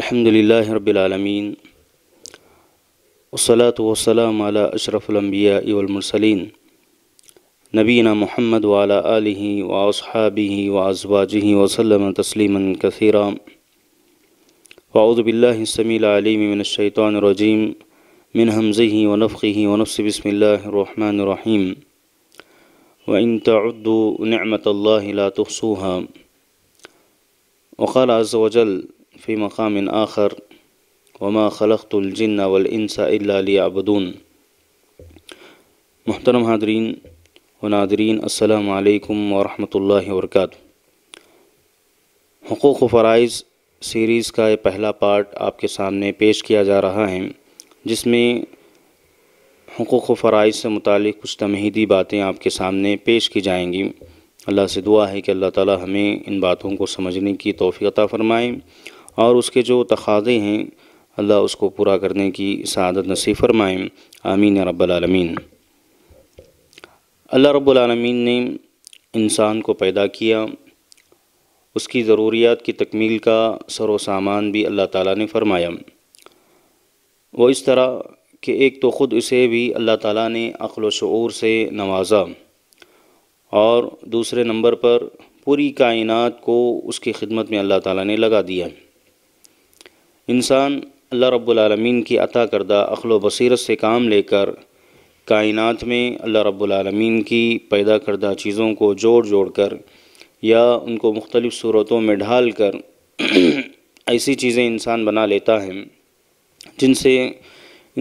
الحمد لله رب العالمين والصلاة والسلام على أشرف الأنبياء والمرسلين نبينا محمد وعلى آله وأصحابه وأزواجه وسلم تسليما كثيرا وأعوذ بالله السميع العليم من الشيطان الرجيم من همزه ونفخه ونفس بسم الله الرحمن الرحيم وإن تعدوا نعمة الله لا تحصوها وقال عز وجل في مقام آخر वमा खलक़ الجन वलसा अबदून मोहतरम हादरीन व नादरीन अल्लाम वरहमल वर्क हकूक़ फ़रज़ सीरीज़ का ये पहला पार्ट आपके सामने पेश किया जा रहा है जिसमें हकूक़ फ़रज़ से मुतल कुछ तमहीदी बातें आपके सामने पेश की जाएंगी अल्लाह से दुआ है कि अल्लाह ताला हमें इन बातों को समझने की तोफ़ी अता फ़रमाएँ और उसके जो तकाज़े हैं अल्लाह उसको पूरा करने की सदत नसीब फरमाएँ आमीन रबालमीन अल्लाह रबालमीन ने इंसान को पैदा किया उसकी ज़रूरियात की तकमील का व सामान भी अल्लाह ताला ने फरमाया वो इस तरह कि एक तो ख़ुद इसे भी अल्लाह ताला ने अक्ल शूर से नवाजा और दूसरे नंबर पर पूरी कायनात को उसकी खिदमत में अल्लाह ताला ने लगा दिया इंसान अल्लाह रब्बुल की अता करदा अखलो बसीरत से काम लेकर कायनात में अल्लाह रब्बुल की पैदा करदा चीज़ों को जोड़ जोड़ कर या उनको मुख्तलिफ़ सूरतों में ढाल कर ऐसी चीज़ें इंसान बना लेता है जिनसे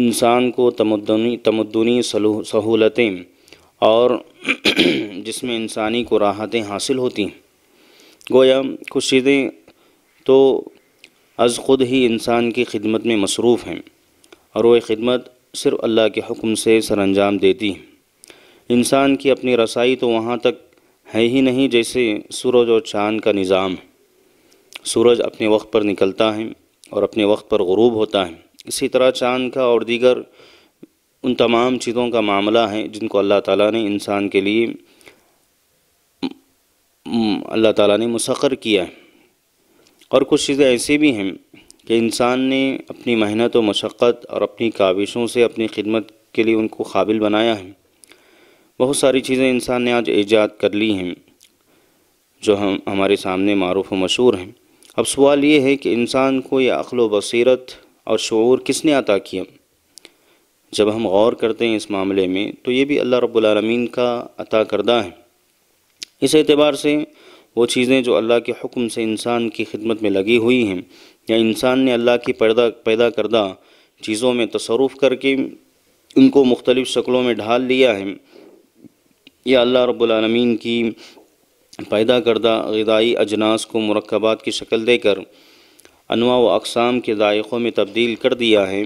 इंसान को तमदनी तमदनी सहूलतें और जिसमें इंसानी को राहतें हासिल होती हैं गोया कुछ चीज़ें तो अज़ ख़ुद ही इंसान की खिदमत में मसरूफ़ हैं और वह खिदमत सिर्फ अल्लाह के हुक्म से सर अंजाम देती है इंसान की अपनी रसाई तो वहाँ तक है ही नहीं जैसे सूरज और चाँद का निज़ाम सूरज अपने वक्त पर निकलता है और अपने वक्त पर गरूब होता है इसी तरह चाँद का और दीगर उन तमाम चीज़ों का मामला है जिनको अल्लाह ताला ने इंसान के लिए अल्लाह ताला ने मुसखर किया है और कुछ चीज़ें ऐसी भी हैं कि इंसान ने अपनी मेहनत व मशक्क़त और अपनी काविशों से अपनी खिदमत के लिए उनको काबिल बनाया है बहुत सारी चीज़ें इंसान ने आज ईजाद कर ली हैं जो हम हमारे सामने मरूफ व मशहूर हैं अब सवाल ये है कि इंसान को यह अक्ल व बसीरत और शूर किसने अता किया जब हम गौर करते हैं इस मामले में तो ये भी अल्लाह रब्बुल का अता करदा है इस एतबार से वो चीज़ें जो अल्लाह के हुक्म से इंसान की खिदमत में लगी हुई हैं या इंसान ने अल्लाह की पैदा पैदा करदा चीज़ों में तसरुफ़ करके उनको मुख्तलिफ़ शक्लों में ढाल लिया है या अल्लाह रब्लमीन की पैदा करदा गदाई अजनास को मरकबात की शक्ल देकर अनवा व अकसाम के दायक़ों में तब्दील कर दिया है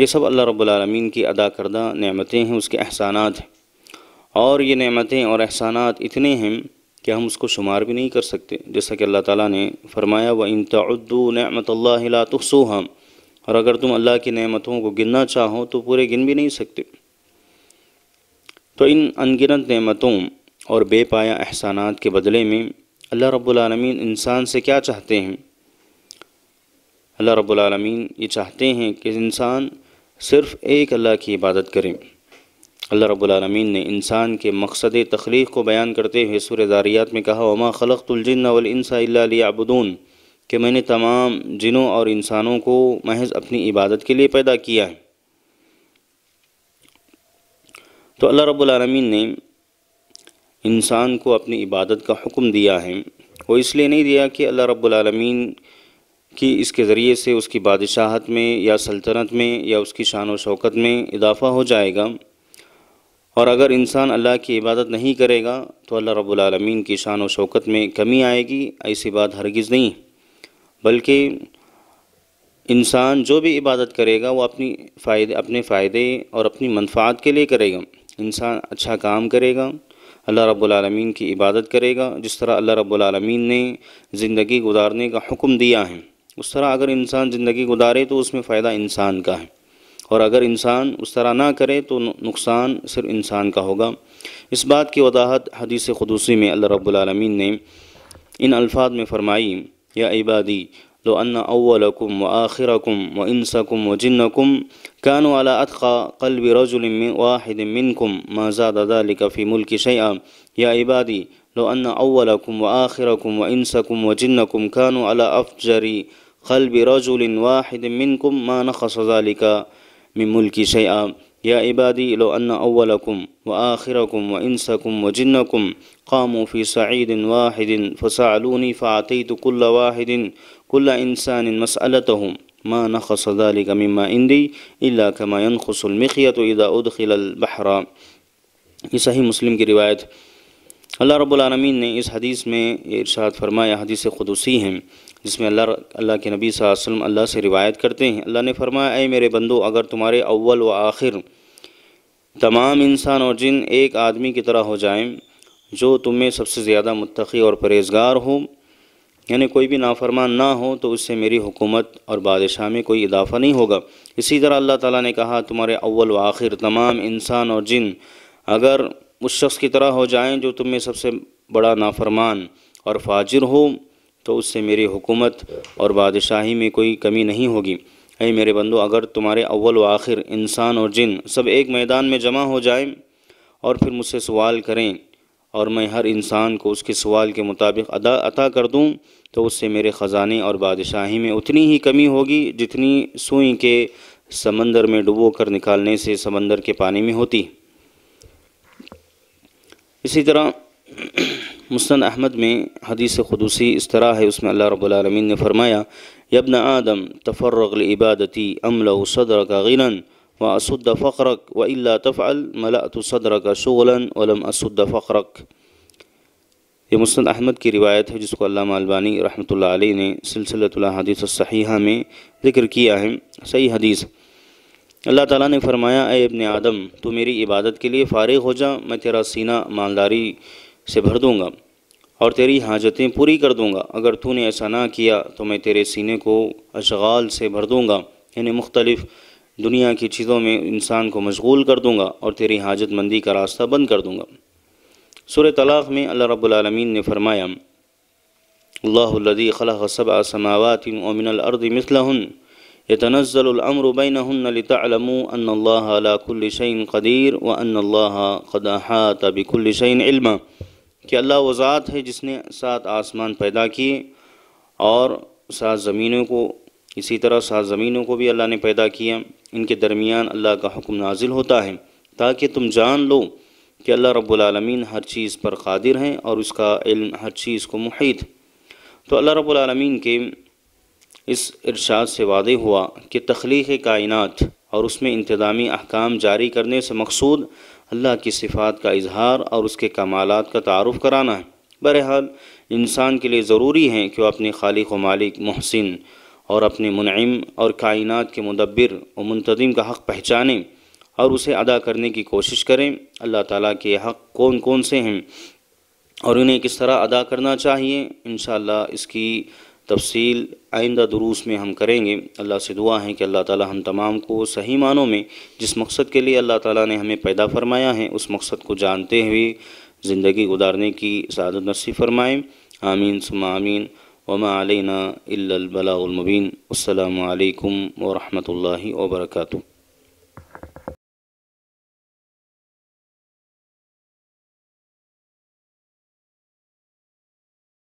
ये सब अल्लाह रब्लमीन की अदा करदा नमतें हैं उसके एहसानात हैं और ये नमतें और एहसानात इतने हैं क्या हम उसको शुमार भी नहीं कर सकते जैसा कि अल्लाह ताला ने फरमाया व इन तद्दू नमत ला तो हम और अगर तुम अल्लाह की नेमतों को गिनना चाहो तो पूरे गिन भी नहीं सकते तो इन अनगिनत नेमतों और बेपाया एहसानात के बदले में अल्लाह रब्लम इंसान से क्या चाहते हैं अल्लाह रब्लम ये चाहते हैं कि इंसान सिर्फ़ एक अल्लाह की इबादत करें अल्लाह रबालमीन ने इंसान के मकसद तख्लीक को बयान करते हुए सुर दारियात में कहा उमा खलकतुलजिनसाबुदून वलसाबदून कि मैंने तमाम जिनों और इंसानों को महज अपनी इबादत के लिए पैदा किया है तो अल्लाह रबालमीन ने इंसान को अपनी इबादत का हुक्म दिया है वो इसलिए नहीं दिया कि अल्लाह रबालमीन कि इसके ज़रिए से उसकी बादशाहत में या सल्तनत में या उसकी शान व शौकत में इजाफ़ा हो जाएगा और अगर इंसान अल्लाह की इबादत नहीं करेगा तो अल्लाह रबालमीन की शान व शौकत में कमी आएगी ऐसी बात हरगिज़ नहीं बल्कि इंसान जो भी इबादत करेगा वो अपनी फ़ायदे अपने फ़ायदे और अपनी मनफात के लिए करेगा इंसान अच्छा काम करेगा अल्लाह रब्लमीन की इबादत करेगा जिस तरह अल्लाह रब्लमीन ने ज़िंदगी गुजारने का हुक्म दिया है उस तरह अगर इंसान ज़िंदगी गुजारे तो उसमें फ़ायदा इंसान का है और अगर इंसान उस तरह ना करे तो नुकसान सिर्फ इंसान का होगा इस बात की वजाहत हदीस खदूसी में अल्लाह रब्लमीन ने इन अल्फाज में फ़रमाई या इबादी लो अन्ना अव्वलकुम व आखिरकुम व इंसकुम व जिनकुम कान वाला अतका कल्ब रजुलम वाहिद मिनकुम मज़ादालिकफ़ी मुल्क शया या इबादी लो अन अव्वलकुम व आखिरकुम व इंसकुम व जिनकुम कान अला अफजरी कल्ब रजुल वाहिद मिनकुम मा लिका मिन मुल्की शैआ या इबादी लो अन्न अव्वलकुम व आखिरकुम व इंसकुम व जिन्नकुम कामू फ़ी सईदिन वाहिदिन फ़सालूनी फ़ाती तो कुल्ल वाहिदिन कुल्ल इंसान मसलत हूँ माँ नखस दालिक मम्मा इंदी अल्ला कमायन खसलमिखियत इदा उदखिलबहरा ये सही मुस्लिम की रिवायत अल्लाह रब्बुल रबालमीन ने इस हदीस में इरशाद फरमाया हदीस खुदसी हैं जिसमें अल्लाह अल्लाह के नबी वसल्लम अल्लाह से रिवायत करते हैं अल्लाह ने फरमाया ए मेरे बंदो अगर तुम्हारे अव्वल व आखिर तमाम इंसान और जिन एक आदमी की तरह हो जाएं जो तुम्हें सबसे ज़्यादा मुतकी और परहेजगार हो यानी कोई भी नाफरमान ना हो तो उससे मेरी हुकूमत और बादशाह में कोई इजाफ़ा नहीं होगा इसी तरह अल्लाह ताला ने कहा तुम्हारे अव्वल व आखिर तमाम इंसान और जिन अगर उस शख्स की तरह हो जाएं जो तुम्हें सबसे बड़ा नाफरमान और फाजिर हो तो उससे मेरी हुकूमत और बादशाही में कोई कमी नहीं होगी अरे मेरे बंदो अगर तुम्हारे अव्वल व आखिर इंसान और जिन सब एक मैदान में जमा हो जाएं और फिर मुझसे सवाल करें और मैं हर इंसान को उसके सवाल के मुताबिक अदा अता कर दूं तो उससे मेरे ख़जाने और बादशाही में उतनी ही कमी होगी जितनी सुई के समंदर में डुबो कर निकालने से समंदर के पानी में होती इसी तरह मुस्न अहमद में हदीस खुदूसी इस तरह है उसमें अल्लाह रबालमीन ने फरमाया यबन आदम इबादती अमल सदर का गिलन व असुद्द फ़रक व अल्ला तफ़ल मलात सदर का शगलन वलम असद फ़रक ये मुस्ंद अहमद की रिवायत है जिसको अल्लाह मालवानी रहमत ने सिलसिलतुल्ला हदीस में ज़िक्र किया है सही हदीस अल्लाह ताला ने फरमाया अबन आदम तू मेरी इबादत के लिए फ़ारिग हो जा मैं तेरा सीना मालदारी से भर दूंगा और तेरी हाजतें पूरी कर दूंगा अगर तूने ऐसा ना किया तो मैं तेरे सीने को अशगाल से भर दूंगा यानी मुख्तलिफ़ दुनिया की चीज़ों में इंसान को मशगूल कर दूंगा और तेरी हाजत मंदी का रास्ता बंद कर दूंगा सुर तलाक़ में अल्लाह रब्लमीन ने फरमाया अल्लादी खला सब समावत अमिनअर्द मिसलहन कदीर व अल्लाह कदाहा तबिकुल्लिशन इल्मा कि अल्लाह वो ज़ात है जिसने सात आसमान पैदा किए और सात ज़मीनों को इसी तरह सात ज़मीनों को भी अल्लाह ने पैदा किया इनके दरमियान अल्लाह का हुक्म नाजिल होता है ताकि तुम जान लो कि अल्लाह रब्लमीन हर चीज़ पर कादिर हैं और उसका इल्म हर चीज़ को मुहित तो अल्लाह रब्लमीन के इस इरशाद से वादे हुआ कि तख्लीक कायनत और उसमें इंतजामी अहकाम जारी करने से मकसूद अल्लाह की सिफात का इजहार और उसके कमालत का तारफ़ कराना है बहरहाल इंसान के लिए ज़रूरी है कि वह अपने खालिक व मालिक महसिन और अपने मुनम और कायनात के मुदब्बर व मुंतम का हक़ पहचानें और उसे अदा करने की कोशिश करें अल्लाह ताला के हक़ कौन कौन से हैं और उन्हें किस तरह अदा करना चाहिए इन इसकी तफसील आइंदा दुरूस में हम करेंगे अल्लाह से दुआ है कि अल्लाह ताला हम तमाम को सही मानों में जिस मकसद के लिए अल्लाह ताला ने हमें पैदा फरमाया है उस मकसद को जानते हुए ज़िंदगी गुजारने की सदत नसी फरमाएँ आमीन सुम आमीन वमा अलना इल्लबलामबीन अल्लाम वरहमल वर्का